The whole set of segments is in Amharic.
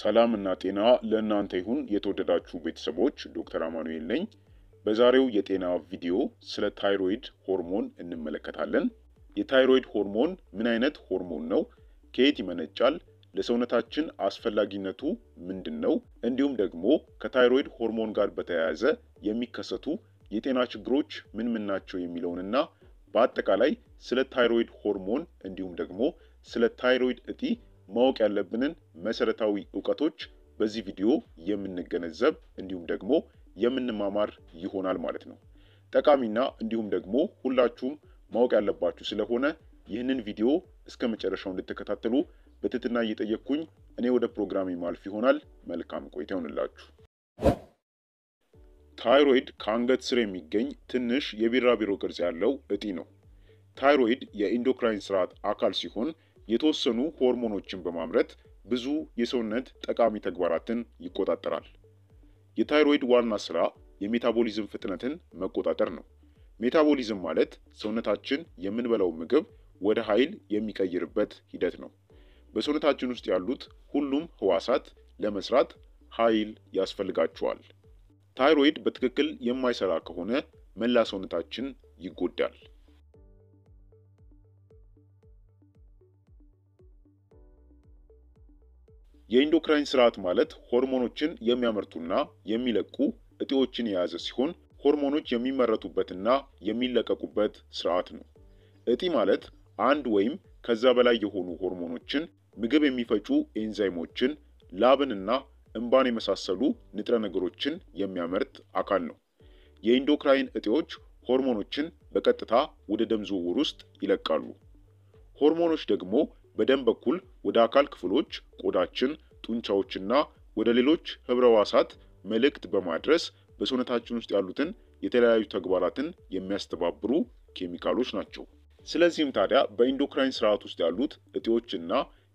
ሰላም እና ጤና ለእናንተ ይሁን የተወደዳችሁ ቤተሰቦች፣ ዶክተር አማኑኤል ነኝ። በዛሬው የጤና ቪዲዮ ስለ ታይሮይድ ሆርሞን እንመለከታለን። የታይሮይድ ሆርሞን ምን አይነት ሆርሞን ነው? ከየት ይመነጫል? ለሰውነታችን አስፈላጊነቱ ምንድን ነው? እንዲሁም ደግሞ ከታይሮይድ ሆርሞን ጋር በተያያዘ የሚከሰቱ የጤና ችግሮች ምን ምን ናቸው የሚለውንና በአጠቃላይ ስለ ታይሮይድ ሆርሞን እንዲሁም ደግሞ ስለ ታይሮይድ እጢ ማወቅ ያለብንን መሰረታዊ እውቀቶች በዚህ ቪዲዮ የምንገነዘብ እንዲሁም ደግሞ የምንማማር ይሆናል ማለት ነው። ጠቃሚና እንዲሁም ደግሞ ሁላችሁም ማወቅ ያለባችሁ ስለሆነ ይህንን ቪዲዮ እስከ መጨረሻው እንድትከታተሉ በትህትና እየጠየቅኩኝ እኔ ወደ ፕሮግራሜ ማልፍ ይሆናል። መልካም ቆይታ ይሆንላችሁ። ታይሮይድ ከአንገት ስር የሚገኝ ትንሽ የቢራቢሮ ቅርጽ ያለው እጢ ነው። ታይሮይድ የኢንዶክራይን ስርዓት አካል ሲሆን የተወሰኑ ሆርሞኖችን በማምረት ብዙ የሰውነት ጠቃሚ ተግባራትን ይቆጣጠራል። የታይሮይድ ዋና ስራ የሜታቦሊዝም ፍጥነትን መቆጣጠር ነው። ሜታቦሊዝም ማለት ሰውነታችን የምንበላው ምግብ ወደ ኃይል የሚቀይርበት ሂደት ነው። በሰውነታችን ውስጥ ያሉት ሁሉም ህዋሳት ለመስራት ኃይል ያስፈልጋቸዋል። ታይሮይድ በትክክል የማይሰራ ከሆነ መላ ሰውነታችን ይጎዳል። የኢንዶክራይን ስርዓት ማለት ሆርሞኖችን የሚያመርቱና የሚለቁ እጢዎችን የያዘ ሲሆን ሆርሞኖች የሚመረቱበትና የሚለቀቁበት ስርዓት ነው። እጢ ማለት አንድ ወይም ከዛ በላይ የሆኑ ሆርሞኖችን፣ ምግብ የሚፈጩ ኤንዛይሞችን፣ ላብንና እንባን የመሳሰሉ ንጥረ ነገሮችን የሚያመርት አካል ነው። የኢንዶክራይን እጢዎች ሆርሞኖችን በቀጥታ ወደ ደም ዝውውር ውስጥ ይለቃሉ። ሆርሞኖች ደግሞ በደም በኩል ወደ አካል ክፍሎች፣ ቆዳችን፣ ጡንቻዎችና ወደ ሌሎች ህብረ ህዋሳት መልእክት በማድረስ በሰውነታችን ውስጥ ያሉትን የተለያዩ ተግባራትን የሚያስተባብሩ ኬሚካሎች ናቸው። ስለዚህም ታዲያ በኢንዶክራይን ስርዓት ውስጥ ያሉት እጢዎችና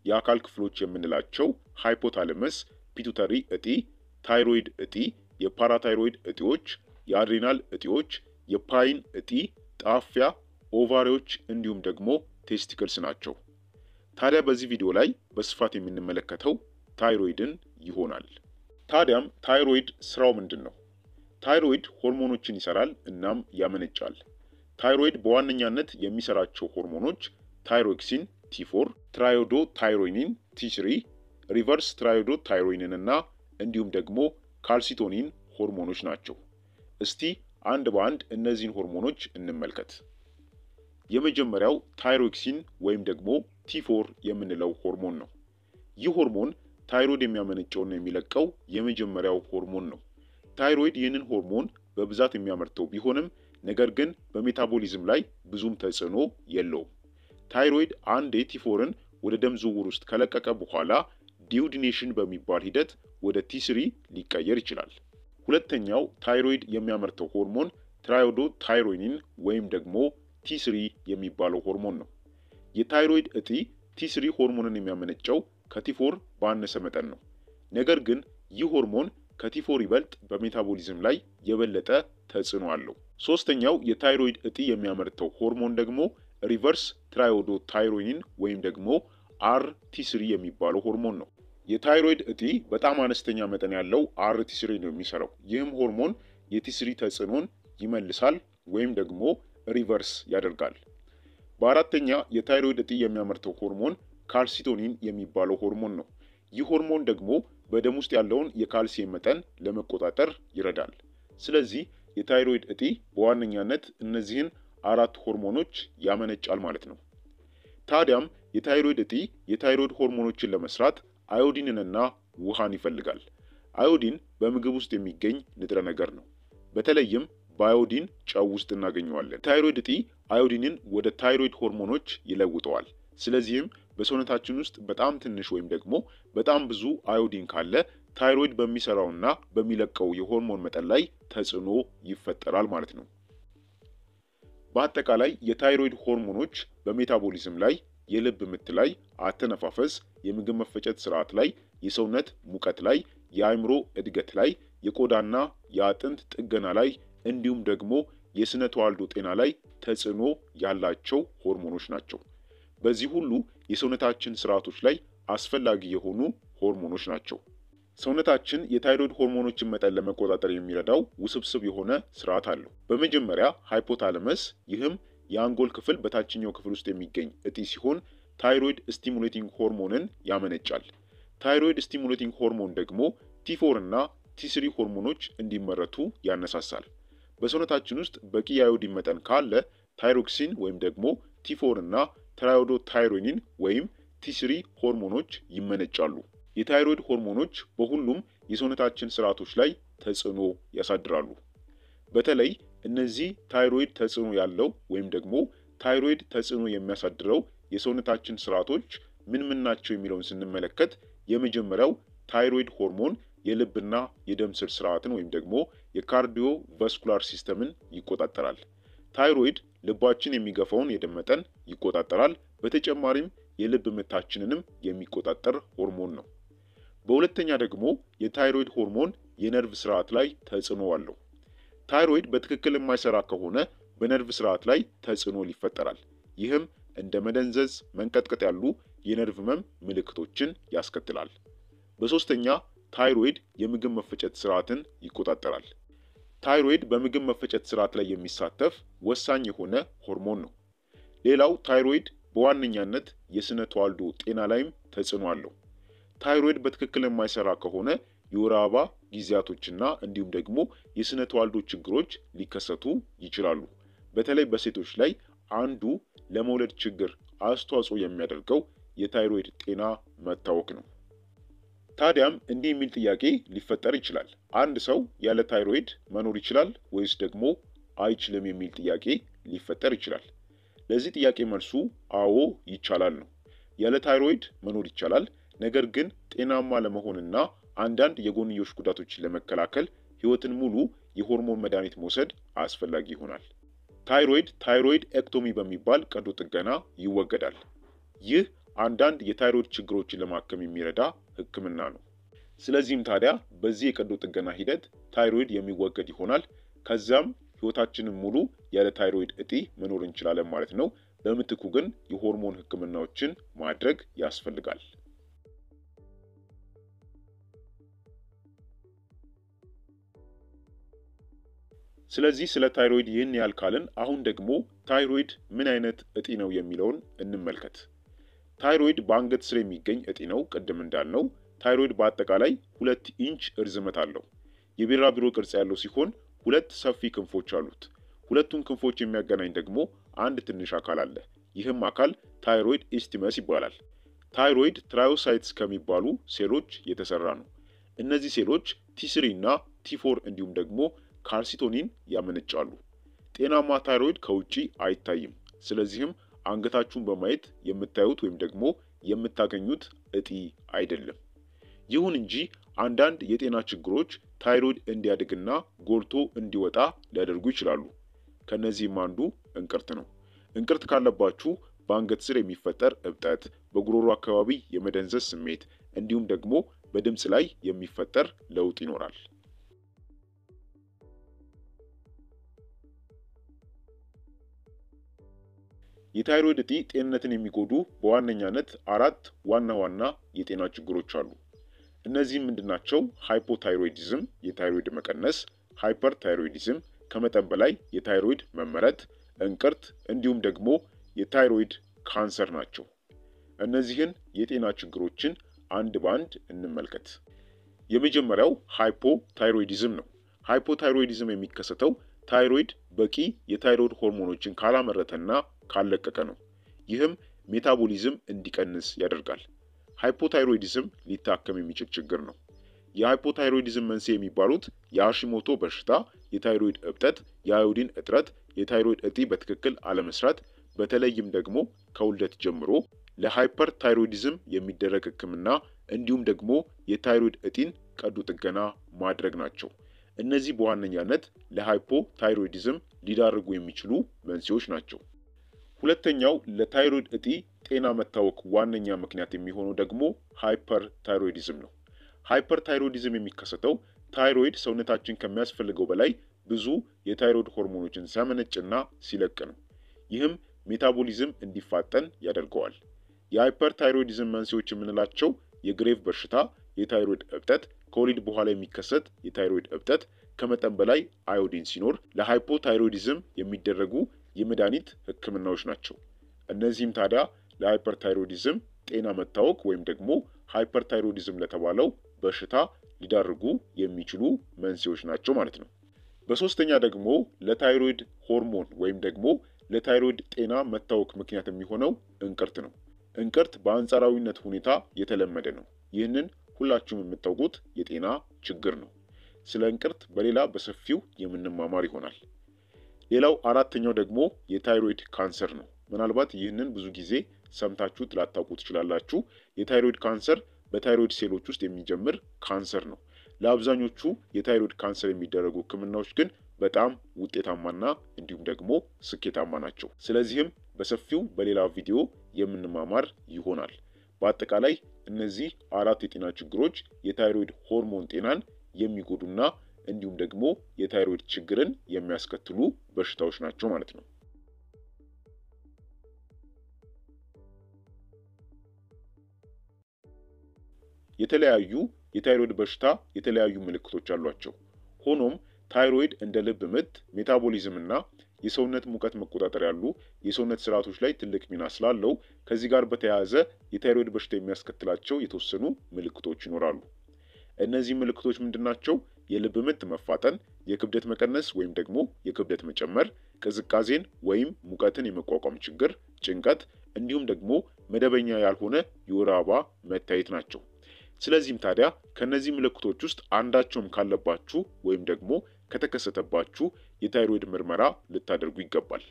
የአካል ክፍሎች የምንላቸው ሃይፖታለመስ፣ ፒቱተሪ እጢ፣ ታይሮይድ እጢ፣ የፓራታይሮይድ እጢዎች፣ የአድሬናል እጢዎች፣ የፓይን እጢ፣ ጣፊያ፣ ኦቫሪዎች እንዲሁም ደግሞ ቴስቲክልስ ናቸው። ታዲያ በዚህ ቪዲዮ ላይ በስፋት የምንመለከተው ታይሮይድን ይሆናል። ታዲያም ታይሮይድ ስራው ምንድን ነው? ታይሮይድ ሆርሞኖችን ይሰራል እናም ያመነጫል። ታይሮይድ በዋነኛነት የሚሰራቸው ሆርሞኖች ታይሮክሲን ቲፎር ቲ4፣ ትራዮዶ ታይሮይኒን፣ ቲ3፣ ሪቨርስ ትራዮዶ ታይሮይኒን እና እንዲሁም ደግሞ ካልሲቶኒን ሆርሞኖች ናቸው። እስቲ አንድ በአንድ እነዚህን ሆርሞኖች እንመልከት። የመጀመሪያው ታይሮክሲን ወይም ደግሞ ቲፎር የምንለው ሆርሞን ነው። ይህ ሆርሞን ታይሮይድ የሚያመነጨውን የሚለቀው የመጀመሪያው ሆርሞን ነው። ታይሮይድ ይህንን ሆርሞን በብዛት የሚያመርተው ቢሆንም ነገር ግን በሜታቦሊዝም ላይ ብዙም ተጽዕኖ የለውም። ታይሮይድ አንዴ ቲፎርን ወደ ደም ዝውውር ውስጥ ከለቀቀ በኋላ ዲዩዲኔሽን በሚባል ሂደት ወደ ቲስሪ ሊቀየር ይችላል። ሁለተኛው ታይሮይድ የሚያመርተው ሆርሞን ትራዮዶ ታይሮይኒን ወይም ደግሞ ቲስሪ የሚባለው ሆርሞን ነው። የታይሮይድ እጢ ቲስሪ ሆርሞንን የሚያመነጨው ከቲፎር ባነሰ መጠን ነው። ነገር ግን ይህ ሆርሞን ከቲፎር ይበልጥ በሜታቦሊዝም ላይ የበለጠ ተጽዕኖ አለው። ሶስተኛው የታይሮይድ እጢ የሚያመርተው ሆርሞን ደግሞ ሪቨርስ ትራዮዶ ታይሮይን ወይም ደግሞ አር ቲስሪ የሚባለው ሆርሞን ነው። የታይሮይድ እጢ በጣም አነስተኛ መጠን ያለው አር ቲስሪ ነው የሚሰራው። ይህም ሆርሞን የቲስሪ ተጽዕኖን ይመልሳል ወይም ደግሞ ሪቨርስ ያደርጋል። በአራተኛ የታይሮይድ እጢ የሚያመርተው ሆርሞን ካልሲቶኒን የሚባለው ሆርሞን ነው። ይህ ሆርሞን ደግሞ በደም ውስጥ ያለውን የካልሲየም መጠን ለመቆጣጠር ይረዳል። ስለዚህ የታይሮይድ እጢ በዋነኛነት እነዚህን አራት ሆርሞኖች ያመነጫል ማለት ነው። ታዲያም የታይሮይድ እጢ የታይሮይድ ሆርሞኖችን ለመስራት አዮዲንንና ውሃን ይፈልጋል። አዮዲን በምግብ ውስጥ የሚገኝ ንጥረ ነገር ነው። በተለይም በአዮዲን ጨው ውስጥ እናገኘዋለን። ታይሮይድ እጢ አዮዲንን ወደ ታይሮይድ ሆርሞኖች ይለውጠዋል። ስለዚህም በሰውነታችን ውስጥ በጣም ትንሽ ወይም ደግሞ በጣም ብዙ አዮዲን ካለ ታይሮይድ በሚሰራውና በሚለቀው የሆርሞን መጠን ላይ ተጽዕኖ ይፈጠራል ማለት ነው። በአጠቃላይ የታይሮይድ ሆርሞኖች በሜታቦሊዝም ላይ፣ የልብ ምት ላይ፣ አተነፋፈስ፣ የምግብ መፈጨት ስርዓት ላይ፣ የሰውነት ሙቀት ላይ፣ የአእምሮ እድገት ላይ፣ የቆዳና የአጥንት ጥገና ላይ እንዲሁም ደግሞ የስነ ተዋልዶ ጤና ላይ ተጽዕኖ ያላቸው ሆርሞኖች ናቸው። በዚህ ሁሉ የሰውነታችን ስርዓቶች ላይ አስፈላጊ የሆኑ ሆርሞኖች ናቸው። ሰውነታችን የታይሮይድ ሆርሞኖችን መጠን ለመቆጣጠር የሚረዳው ውስብስብ የሆነ ስርዓት አለው። በመጀመሪያ ሃይፖታለመስ፣ ይህም የአንጎል ክፍል በታችኛው ክፍል ውስጥ የሚገኝ እጢ ሲሆን ታይሮይድ ስቲሙሌቲንግ ሆርሞንን ያመነጫል። ታይሮይድ ስቲሙሌቲንግ ሆርሞን ደግሞ ቲፎር እና ቲስሪ ሆርሞኖች እንዲመረቱ ያነሳሳል። በሰውነታችን ውስጥ በቂ የአዮዲን መጠን ካለ ታይሮክሲን ወይም ደግሞ ቲፎር እና ትራዮዶ ታይሮኒን ወይም ቲስሪ ሆርሞኖች ይመነጫሉ። የታይሮይድ ሆርሞኖች በሁሉም የሰውነታችን ስርዓቶች ላይ ተጽዕኖ ያሳድራሉ። በተለይ እነዚህ ታይሮይድ ተጽዕኖ ያለው ወይም ደግሞ ታይሮይድ ተጽዕኖ የሚያሳድረው የሰውነታችን ስርዓቶች ምን ምን ናቸው የሚለውን ስንመለከት የመጀመሪያው ታይሮይድ ሆርሞን የልብና የደም ስር ስርዓትን ወይም ደግሞ የካርዲዮ ቫስኩላር ሲስተምን ይቆጣጠራል። ታይሮይድ ልባችን የሚገፋውን የደም መጠን ይቆጣጠራል። በተጨማሪም የልብ ምታችንንም የሚቆጣጠር ሆርሞን ነው። በሁለተኛ ደግሞ የታይሮይድ ሆርሞን የነርቭ ስርዓት ላይ ተጽዕኖ አለው። ታይሮይድ በትክክል የማይሰራ ከሆነ በነርቭ ስርዓት ላይ ተጽዕኖ ይፈጠራል። ይህም እንደ መደንዘዝ፣ መንቀጥቀጥ ያሉ የነርቭ ህመም ምልክቶችን ያስከትላል። በሶስተኛ ታይሮይድ የምግብ መፈጨት ስርዓትን ይቆጣጠራል። ታይሮይድ በምግብ መፈጨት ስርዓት ላይ የሚሳተፍ ወሳኝ የሆነ ሆርሞን ነው። ሌላው ታይሮይድ በዋነኛነት የስነ ተዋልዶ ጤና ላይም ተጽዕኖ አለው። ታይሮይድ በትክክል የማይሰራ ከሆነ የወር አበባ ጊዜያቶችና እንዲሁም ደግሞ የስነ ተዋልዶ ችግሮች ሊከሰቱ ይችላሉ። በተለይ በሴቶች ላይ አንዱ ለመውለድ ችግር አስተዋጽኦ የሚያደርገው የታይሮይድ ጤና መታወክ ነው። ታዲያም እንዲህ የሚል ጥያቄ ሊፈጠር ይችላል። አንድ ሰው ያለ ታይሮይድ መኖር ይችላል ወይስ ደግሞ አይችልም የሚል ጥያቄ ሊፈጠር ይችላል። ለዚህ ጥያቄ መልሱ አዎ ይቻላል ነው። ያለ ታይሮይድ መኖር ይቻላል። ነገር ግን ጤናማ ለመሆንና አንዳንድ የጎንዮሽ ጉዳቶችን ለመከላከል ህይወትን ሙሉ የሆርሞን መድኃኒት መውሰድ አስፈላጊ ይሆናል። ታይሮይድ ታይሮይድ ኤክቶሚ በሚባል ቀዶ ጥገና ይወገዳል። ይህ አንዳንድ የታይሮይድ ችግሮችን ለማከም የሚረዳ ህክምና ነው። ስለዚህም ታዲያ በዚህ የቀዶ ጥገና ሂደት ታይሮይድ የሚወገድ ይሆናል። ከዚያም ህይወታችንን ሙሉ ያለ ታይሮይድ እጢ መኖር እንችላለን ማለት ነው። በምትኩ ግን የሆርሞን ህክምናዎችን ማድረግ ያስፈልጋል። ስለዚህ ስለ ታይሮይድ ይህን ያልካልን አሁን ደግሞ ታይሮይድ ምን አይነት እጢ ነው የሚለውን እንመልከት። ታይሮይድ በአንገት ስር የሚገኝ እጢ ነው። ቅድም እንዳልነው ታይሮይድ በአጠቃላይ ሁለት ኢንች እርዝመት አለው። የቢራቢሮ ቅርጽ ያለው ሲሆን ሁለት ሰፊ ክንፎች አሉት። ሁለቱን ክንፎች የሚያገናኝ ደግሞ አንድ ትንሽ አካል አለ። ይህም አካል ታይሮይድ ኢስቲመስ ይባላል። ታይሮይድ ትራዮሳይትስ ከሚባሉ ሴሎች የተሰራ ነው። እነዚህ ሴሎች ቲስሪ እና ቲፎር እንዲሁም ደግሞ ካልሲቶኒን ያመነጫሉ። ጤናማ ታይሮይድ ከውጪ አይታይም። ስለዚህም አንገታችሁን በማየት የምታዩት ወይም ደግሞ የምታገኙት እጢ አይደለም። ይሁን እንጂ አንዳንድ የጤና ችግሮች ታይሮይድ እንዲያድግና ጎልቶ እንዲወጣ ሊያደርጉ ይችላሉ። ከነዚህም አንዱ እንቅርት ነው። እንቅርት ካለባችሁ በአንገት ስር የሚፈጠር እብጠት፣ በጉሮሮ አካባቢ የመደንዘዝ ስሜት እንዲሁም ደግሞ በድምፅ ላይ የሚፈጠር ለውጥ ይኖራል። የታይሮይድ እጢ ጤንነትን የሚጎዱ በዋነኛነት አራት ዋና ዋና የጤና ችግሮች አሉ። እነዚህም ምንድናቸው? ሃይፖታይሮይዲዝም፣ የታይሮይድ መቀነስ፣ ሃይፐርታይሮይዲዝም፣ ከመጠን በላይ የታይሮይድ መመረት፣ እንቅርት እንዲሁም ደግሞ የታይሮይድ ካንሰር ናቸው። እነዚህን የጤና ችግሮችን አንድ በአንድ እንመልከት። የመጀመሪያው ሃይፖታይሮይዲዝም ነው። ሃይፖታይሮይዲዝም የሚከሰተው ታይሮይድ በቂ የታይሮይድ ሆርሞኖችን ካላመረተና ካለቀቀ ነው። ይህም ሜታቦሊዝም እንዲቀንስ ያደርጋል። ሃይፖታይሮይዲዝም ሊታከም የሚችል ችግር ነው። የሃይፖታይሮይዲዝም መንስኤ የሚባሉት የሃሺሞቶ በሽታ፣ የታይሮይድ እብጠት፣ የአዮዲን እጥረት፣ የታይሮይድ እጢ በትክክል አለመስራት፣ በተለይም ደግሞ ከውልደት ጀምሮ ለሃይፐር ታይሮይዲዝም የሚደረግ ህክምና እንዲሁም ደግሞ የታይሮይድ እጢን ቀዶ ጥገና ማድረግ ናቸው። እነዚህ በዋነኛነት ለሃይፖታይሮይዲዝም ሊዳርጉ የሚችሉ መንስኤዎች ናቸው። ሁለተኛው ለታይሮይድ እጢ ጤና መታወክ ዋነኛ ምክንያት የሚሆነው ደግሞ ሃይፐር ታይሮይዲዝም ነው። ሃይፐር ታይሮይዲዝም የሚከሰተው ታይሮይድ ሰውነታችን ከሚያስፈልገው በላይ ብዙ የታይሮይድ ሆርሞኖችን ሲያመነጭና ሲለቅ ነው። ይህም ሜታቦሊዝም እንዲፋጠን ያደርገዋል። የሃይፐር ታይሮይዲዝም መንስኤዎች የምንላቸው የግሬቭ በሽታ፣ የታይሮይድ እብጠት፣ ከወሊድ በኋላ የሚከሰት የታይሮይድ እብጠት፣ ከመጠን በላይ አዮዲን ሲኖር፣ ለሃይፖታይሮይዲዝም የሚደረጉ የመድኃኒት ህክምናዎች ናቸው። እነዚህም ታዲያ ለሃይፐርታይሮዲዝም ጤና መታወክ ወይም ደግሞ ሃይፐርታይሮዲዝም ለተባለው በሽታ ሊዳርጉ የሚችሉ መንስኤዎች ናቸው ማለት ነው። በሶስተኛ ደግሞ ለታይሮይድ ሆርሞን ወይም ደግሞ ለታይሮይድ ጤና መታወክ ምክንያት የሚሆነው እንቅርት ነው። እንቅርት በአንጻራዊነት ሁኔታ የተለመደ ነው። ይህንን ሁላችሁም የምታውቁት የጤና ችግር ነው። ስለ እንቅርት በሌላ በሰፊው የምንማማር ይሆናል። ሌላው አራተኛው ደግሞ የታይሮይድ ካንሰር ነው። ምናልባት ይህንን ብዙ ጊዜ ሰምታችሁት ላታውቁ ትችላላችሁ። የታይሮይድ ካንሰር በታይሮይድ ሴሎች ውስጥ የሚጀምር ካንሰር ነው። ለአብዛኞቹ የታይሮይድ ካንሰር የሚደረጉ ህክምናዎች ግን በጣም ውጤታማና እንዲሁም ደግሞ ስኬታማ ናቸው። ስለዚህም በሰፊው በሌላ ቪዲዮ የምንማማር ይሆናል። በአጠቃላይ እነዚህ አራት የጤና ችግሮች የታይሮይድ ሆርሞን ጤናን የሚጎዱና እንዲሁም ደግሞ የታይሮይድ ችግርን የሚያስከትሉ በሽታዎች ናቸው ማለት ነው። የተለያዩ የታይሮይድ በሽታ የተለያዩ ምልክቶች አሏቸው። ሆኖም ታይሮይድ እንደ ልብ ምት፣ ሜታቦሊዝም እና የሰውነት ሙቀት መቆጣጠር ያሉ የሰውነት ስርዓቶች ላይ ትልቅ ሚና ስላለው ከዚህ ጋር በተያያዘ የታይሮይድ በሽታ የሚያስከትላቸው የተወሰኑ ምልክቶች ይኖራሉ። እነዚህ ምልክቶች ምንድናቸው? የልብ ምት መፋጠን፣ የክብደት መቀነስ ወይም ደግሞ የክብደት መጨመር፣ ቅዝቃዜን ወይም ሙቀትን የመቋቋም ችግር፣ ጭንቀት እንዲሁም ደግሞ መደበኛ ያልሆነ የወር አበባ መታየት ናቸው። ስለዚህም ታዲያ ከነዚህ ምልክቶች ውስጥ አንዳቸውም ካለባችሁ ወይም ደግሞ ከተከሰተባችሁ የታይሮይድ ምርመራ ልታደርጉ ይገባል።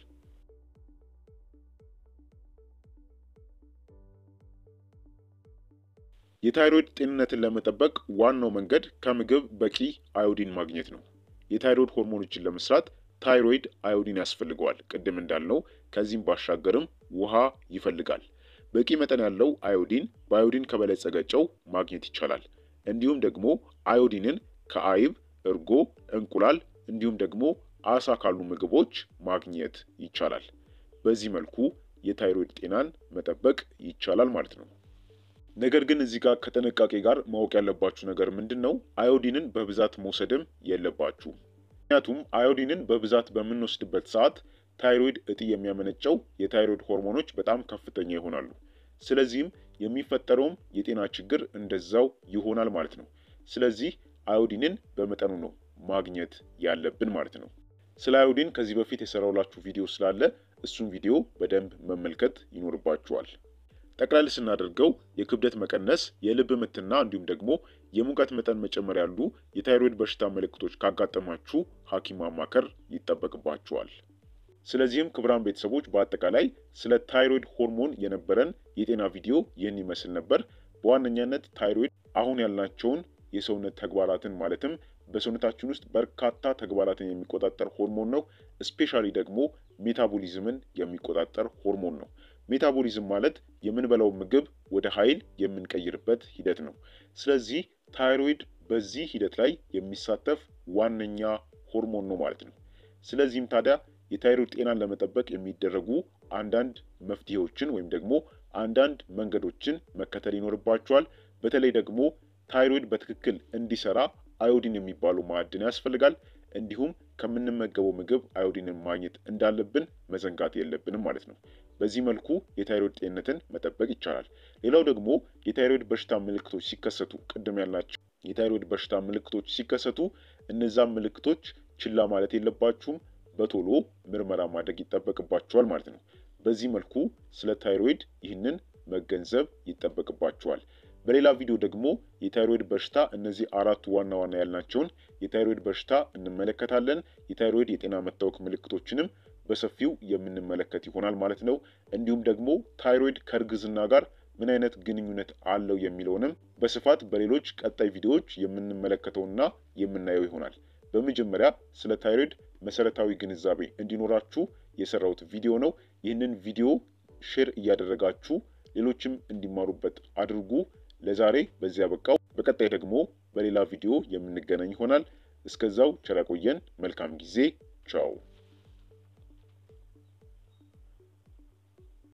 የታይሮይድ ጤንነትን ለመጠበቅ ዋናው መንገድ ከምግብ በቂ አዮዲን ማግኘት ነው። የታይሮይድ ሆርሞኖችን ለመስራት ታይሮይድ አዮዲን ያስፈልገዋል። ቅድም እንዳልነው ከዚህም ባሻገርም ውሃ ይፈልጋል። በቂ መጠን ያለው አዮዲን በአዮዲን ከበለጸገ ጨው ማግኘት ይቻላል። እንዲሁም ደግሞ አዮዲንን ከአይብ፣ እርጎ፣ እንቁላል እንዲሁም ደግሞ አሳ ካሉ ምግቦች ማግኘት ይቻላል። በዚህ መልኩ የታይሮይድ ጤናን መጠበቅ ይቻላል ማለት ነው። ነገር ግን እዚህ ጋር ከጥንቃቄ ጋር ማወቅ ያለባችሁ ነገር ምንድን ነው? አዮዲንን በብዛት መውሰድም የለባችሁም። ምክንያቱም አዮዲንን በብዛት በምንወስድበት ሰዓት ታይሮይድ እጢ የሚያመነጨው የታይሮይድ ሆርሞኖች በጣም ከፍተኛ ይሆናሉ። ስለዚህም የሚፈጠረውም የጤና ችግር እንደዛው ይሆናል ማለት ነው። ስለዚህ አዮዲንን በመጠኑ ነው ማግኘት ያለብን ማለት ነው። ስለ አዮዲን ከዚህ በፊት የሰራውላችሁ ቪዲዮ ስላለ እሱን ቪዲዮ በደንብ መመልከት ይኖርባችኋል። ጠቅላላ ስናደርገው የክብደት መቀነስ፣ የልብ ምትና እንዲሁም ደግሞ የሙቀት መጠን መጨመር ያሉ የታይሮይድ በሽታ ምልክቶች ካጋጠማችሁ ሐኪም ማማከር ይጠበቅባችኋል። ስለዚህም ክቡራን ቤተሰቦች በአጠቃላይ ስለ ታይሮይድ ሆርሞን የነበረን የጤና ቪዲዮ ይህን ይመስል ነበር። በዋነኛነት ታይሮይድ አሁን ያልናቸውን የሰውነት ተግባራትን ማለትም በሰውነታችን ውስጥ በርካታ ተግባራትን የሚቆጣጠር ሆርሞን ነው። ስፔሻሊ ደግሞ ሜታቦሊዝምን የሚቆጣጠር ሆርሞን ነው። ሜታቦሊዝም ማለት የምንበላው ምግብ ወደ ኃይል የምንቀይርበት ሂደት ነው። ስለዚህ ታይሮይድ በዚህ ሂደት ላይ የሚሳተፍ ዋነኛ ሆርሞን ነው ማለት ነው። ስለዚህም ታዲያ የታይሮይድ ጤናን ለመጠበቅ የሚደረጉ አንዳንድ መፍትሄዎችን ወይም ደግሞ አንዳንድ መንገዶችን መከተል ይኖርባቸዋል። በተለይ ደግሞ ታይሮይድ በትክክል እንዲሰራ አዮዲን የሚባሉ ማዕድን ያስፈልጋል። እንዲሁም ከምንመገበው ምግብ አዮዲንን ማግኘት እንዳለብን መዘንጋት የለብንም ማለት ነው። በዚህ መልኩ የታይሮይድ ጤንነትን መጠበቅ ይቻላል። ሌላው ደግሞ የታይሮይድ በሽታ ምልክቶች ሲከሰቱ ቅድም ያላቸው የታይሮይድ በሽታ ምልክቶች ሲከሰቱ እነዛ ምልክቶች ችላ ማለት የለባችሁም፣ በቶሎ ምርመራ ማድረግ ይጠበቅባችኋል ማለት ነው። በዚህ መልኩ ስለ ታይሮይድ ይህንን መገንዘብ ይጠበቅባችኋል። በሌላ ቪዲዮ ደግሞ የታይሮይድ በሽታ እነዚህ አራት ዋና ዋና ያልናቸውን የታይሮይድ በሽታ እንመለከታለን። የታይሮይድ የጤና መታወክ ምልክቶችንም በሰፊው የምንመለከት ይሆናል ማለት ነው። እንዲሁም ደግሞ ታይሮይድ ከእርግዝና ጋር ምን አይነት ግንኙነት አለው የሚለውንም በስፋት በሌሎች ቀጣይ ቪዲዮዎች የምንመለከተውና የምናየው ይሆናል። በመጀመሪያ ስለ ታይሮይድ መሰረታዊ ግንዛቤ እንዲኖራችሁ የሰራሁት ቪዲዮ ነው። ይህንን ቪዲዮ ሼር እያደረጋችሁ ሌሎችም እንዲማሩበት አድርጉ። ለዛሬ በዚያ በቃው። በቀጣይ ደግሞ በሌላ ቪዲዮ የምንገናኝ ይሆናል። እስከዛው ቸር ያቆየን። መልካም ጊዜ። ቻው